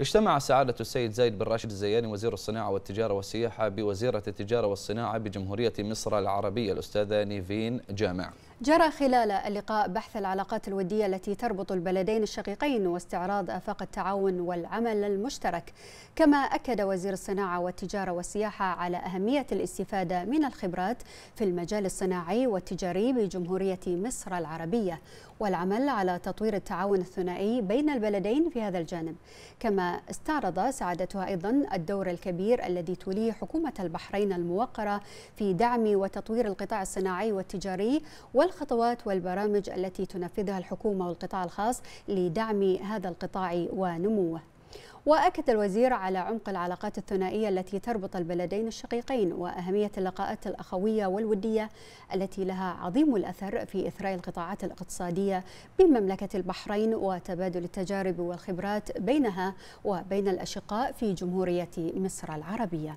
اجتمع سعادة السيد زايد بن راشد الزياني وزير الصناعة والتجارة والسياحة بوزيرة التجارة والصناعة بجمهورية مصر العربية الأستاذة نيفين جامع جرى خلال اللقاء بحث العلاقات الودية التي تربط البلدين الشقيقين واستعراض آفاق التعاون والعمل المشترك كما أكد وزير الصناعة والتجارة والسياحة على أهمية الاستفادة من الخبرات في المجال الصناعي والتجاري بجمهورية مصر العربية والعمل على تطوير التعاون الثنائي بين البلدين في هذا الجانب كما استعرض سعادتها أيضا الدور الكبير الذي توليه حكومة البحرين الموقرة في دعم وتطوير القطاع الصناعي والتجاري وال والخطوات والبرامج التي تنفذها الحكومة والقطاع الخاص لدعم هذا القطاع ونموه وأكد الوزير على عمق العلاقات الثنائية التي تربط البلدين الشقيقين وأهمية اللقاءات الأخوية والودية التي لها عظيم الأثر في إثراء القطاعات الاقتصادية بمملكة البحرين وتبادل التجارب والخبرات بينها وبين الأشقاء في جمهورية مصر العربية